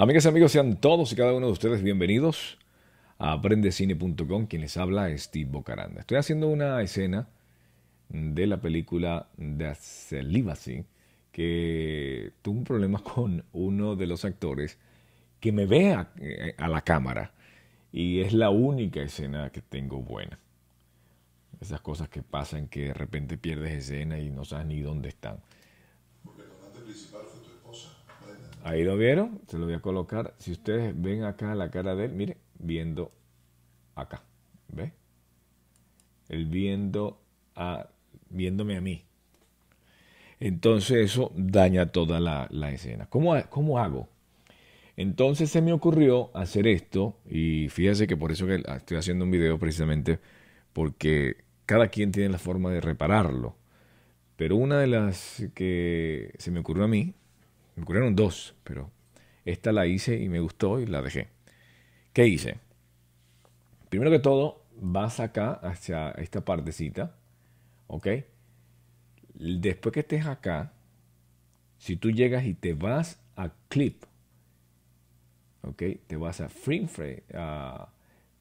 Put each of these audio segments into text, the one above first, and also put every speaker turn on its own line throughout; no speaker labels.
Amigas y amigos, sean todos y cada uno de ustedes bienvenidos a aprendecine.com. Quien les habla es Steve Bocaranda. Estoy haciendo una escena de la película The Celibacy que tuvo un problema con uno de los actores que me ve eh, a la cámara y es la única escena que tengo buena. Esas cosas que pasan que de repente pierdes escena y no sabes ni dónde están. Ahí lo vieron, se lo voy a colocar. Si ustedes ven acá la cara de él, miren, viendo acá. ¿Ve? El viendo a, viéndome a mí. Entonces eso daña toda la, escena. ¿Cómo, ¿Cómo, hago? Entonces se me ocurrió hacer esto y fíjense que por eso que estoy haciendo un video precisamente porque cada quien tiene la forma de repararlo. Pero una de las que se me ocurrió a mí me ocurrieron dos, pero esta la hice y me gustó y la dejé. ¿Qué hice? Primero que todo, vas acá hacia esta partecita, ¿ok? Después que estés acá, si tú llegas y te vas a clip, ¿ok? Te vas a free frame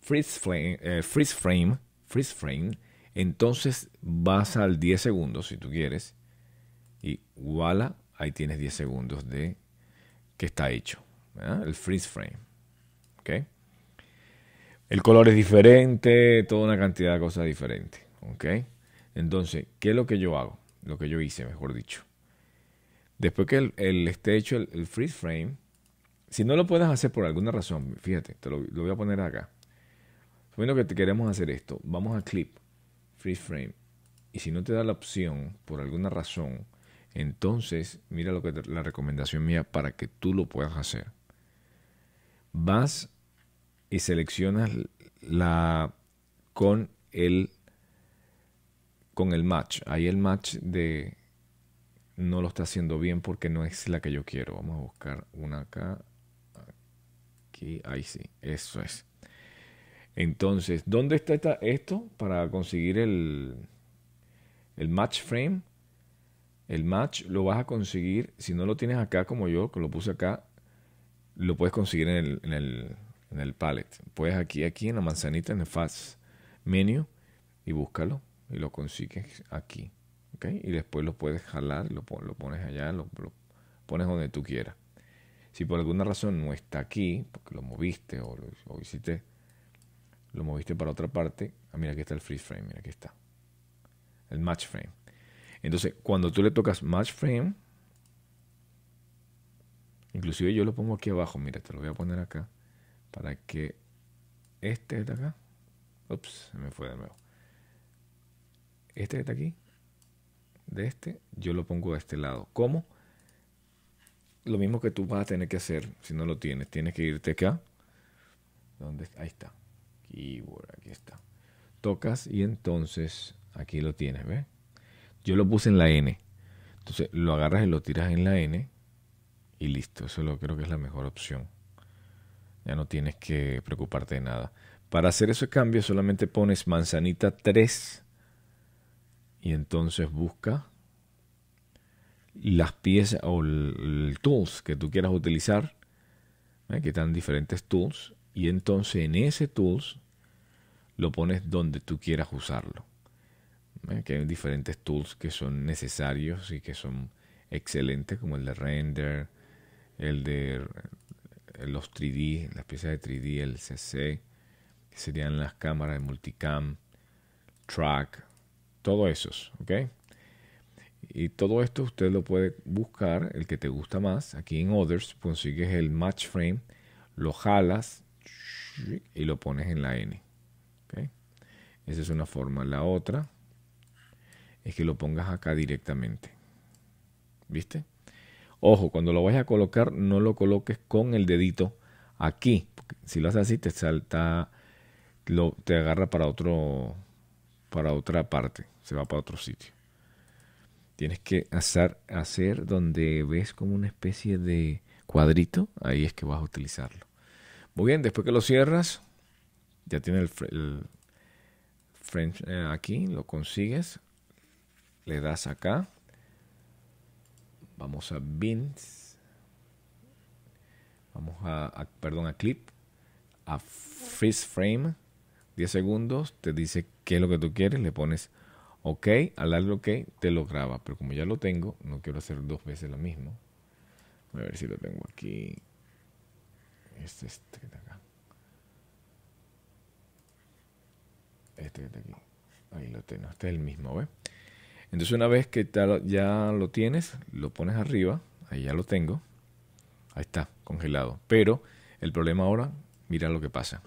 freeze, eh, frame, frame, frame, entonces vas al 10 segundos si tú quieres y voilà, ahí tienes 10 segundos de que está hecho. El freeze frame. El color es diferente, toda una cantidad de cosas diferentes. ¿ok? Entonces, ¿qué es lo que yo hago? Lo que yo hice, mejor dicho. Después que el, esté hecho el, freeze frame, si no lo puedes hacer por alguna razón, fíjate, te lo, voy a poner acá. Supongo que te queremos hacer esto, vamos a clip, freeze frame. Y si no te da la opción, por alguna razón, entonces, mira lo que la recomendación mía para que tú lo puedas hacer. Vas y seleccionas la con el con el match. Ahí el match de no lo está haciendo bien porque no es la que yo quiero. Vamos a buscar una acá. Aquí, ahí sí, eso es. Entonces, ¿dónde está esto para conseguir el, el match frame? El match lo vas a conseguir, si no lo tienes acá como yo, que lo puse acá, lo puedes conseguir en el, en el, en el Puedes aquí, aquí en la manzanita, en el fast menu, y búscalo y lo consigues aquí. Y después lo puedes jalar, lo, pones allá, lo, pones donde tú quieras. Si por alguna razón no está aquí, porque lo moviste o lo o hiciste, lo moviste para otra parte, ah, mira, aquí está el free frame, mira, aquí está. El match frame. Entonces, cuando tú le tocas Match Frame, inclusive yo lo pongo aquí abajo, mira, te lo voy a poner acá, para que este de acá, ups, se me fue de nuevo. Este de aquí, de este, yo lo pongo a este lado. ¿Cómo? Lo mismo que tú vas a tener que hacer si no lo tienes. Tienes que irte acá. ¿Dónde? Ahí está. Keyboard, aquí está. Tocas y entonces aquí lo tienes, ¿ves? Yo lo puse en la N. Entonces lo agarras y lo tiras en la N y listo. Eso creo que es la mejor opción. Ya no tienes que preocuparte de nada. Para hacer ese cambio solamente pones manzanita 3 y entonces busca las piezas o el, tools que tú quieras utilizar, ¿eh? que están diferentes tools, y entonces en ese tools lo pones donde tú quieras usarlo. Eh, que hay diferentes tools que son necesarios y que son excelentes, como el de render, el de eh, los 3D, las piezas de 3D, el CC, que serían las cámaras de multicam, track, todos esos, ¿ok? Y todo esto usted lo puede buscar, el que te gusta más. Aquí en Others consigues el match frame, lo jalas y lo pones en la N. Esa es una forma. La otra es que lo pongas acá directamente. ¿Viste? Ojo, cuando lo vayas a colocar, no lo coloques con el dedito aquí. Si lo haces así, te salta, lo, te agarra para otro, para otra parte, se va para otro sitio. Tienes que hacer, hacer donde ves como una especie de cuadrito, ahí es que vas a utilizarlo. Muy bien, después que lo cierras, ya tiene el, French eh, aquí, lo consigues, le das acá. Vamos a Bins. Vamos a, perdón, a Clip. A Freeze Frame. 10 segundos. Te dice qué es lo que tú quieres. Le pones OK. Al darle OK, te lo graba. Pero como ya lo tengo, no quiero hacer dos veces lo mismo. a ver si lo tengo aquí. Este, este está acá. Este que está aquí. Ahí lo tengo. Este es el mismo, ¿ves? Entonces una vez que ya lo tienes, lo pones arriba, ahí ya lo tengo, ahí está, congelado. Pero el problema ahora, mira lo que pasa.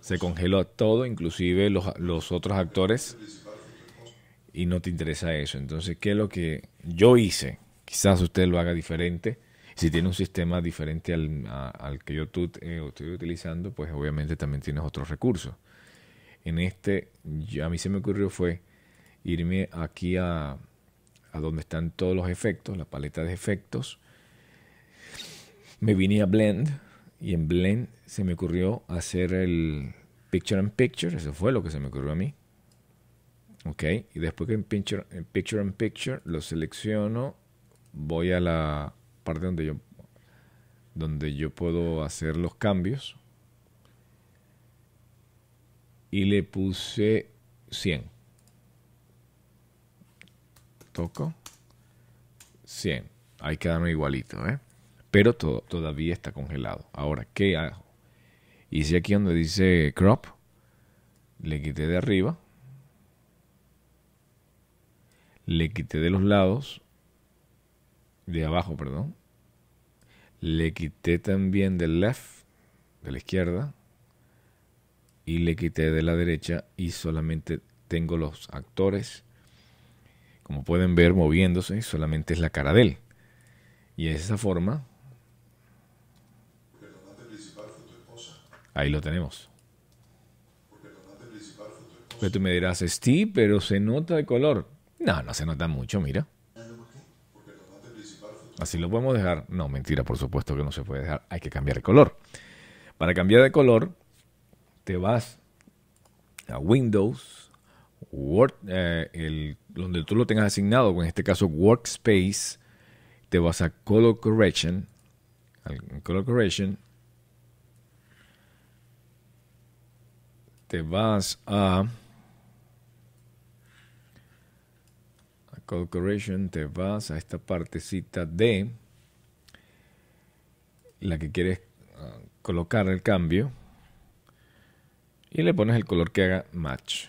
Se congeló todo, inclusive los, otros actores, y no te interesa eso. Entonces, ¿qué es lo que yo hice? Quizás usted lo haga diferente. Si tiene un sistema diferente al, que yo eh, estoy utilizando, pues obviamente también tienes otros recursos. En este, a mí se me ocurrió fue irme aquí a, a donde están todos los efectos, la paleta de efectos. Me vine a Blend y en Blend se me ocurrió hacer el Picture and Picture, eso fue lo que se me ocurrió a mí. Ok, y después que en Picture, en Picture Picture lo selecciono, voy a la parte donde yo, donde yo puedo hacer los cambios y le puse 100. Toco. 100. Ahí quedaron igualito, ¿eh? Pero todavía está congelado. Ahora, ¿qué hago? Hice aquí donde dice crop. Le quité de arriba. Le quité de los lados. De abajo, perdón. Le quité también del left, de la izquierda y le quité de la derecha y solamente tengo los actores, como pueden ver moviéndose, solamente es la cara de él. Y de esa forma... Ahí lo tenemos. Pero tú me dirás, Steve, pero se nota de color. No, no se nota mucho, mira. Así lo podemos dejar. No, mentira, por supuesto que no se puede dejar. Hay que cambiar el color. Para cambiar de color, te vas a Windows, Word, eh, donde tú lo tengas asignado, en este caso Workspace, te vas a Color Correction, Color te vas a, a Color Correction, te vas a esta partecita de la que quieres ah, colocar el cambio, y le pones el color que haga match.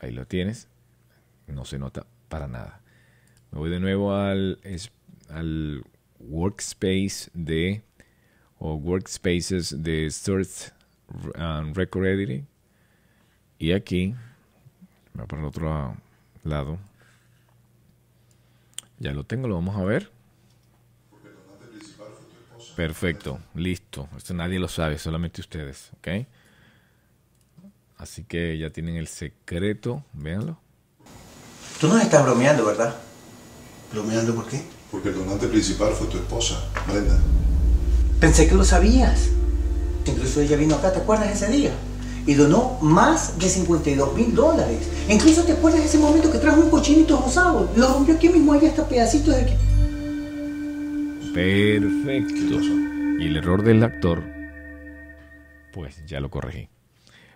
Ahí lo tienes. No se nota para nada. Me voy de nuevo al, al workspace de o workspaces de and um, Record Editing. Y aquí, me voy para el otro lado. Ya lo tengo, lo vamos a ver. Perfecto, listo. Esto nadie lo sabe, solamente ustedes, okay Así que ya tienen el secreto, véanlo. Tú no estás bromeando, ¿verdad? ¿Bromeando por qué? Porque el donante principal fue tu esposa, Brenda. Pensé que lo sabías. Incluso ella vino acá, ¿te acuerdas ese día? Y donó más de 52 mil dólares. Incluso te acuerdas ese momento que trajo un cochinito rosado. Lo rompió aquí mismo, ahí está, pedacitos de aquí. Perfecto. Y el error del actor, pues ya lo corregí.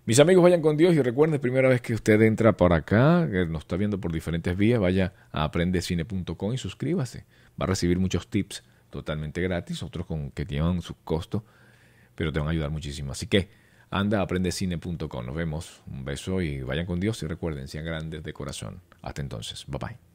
Mis amigos, vayan con Dios y recuerden, primera vez que usted entra por acá, que nos está viendo por diferentes vías, vaya a aprendecine.com y suscríbase. Va a recibir muchos tips totalmente gratis, otros con que llevan sus costos, pero te van a ayudar muchísimo. Así que anda a aprendecine.com. Nos vemos, un beso y vayan con Dios y recuerden, sean grandes de corazón. Hasta entonces, bye bye.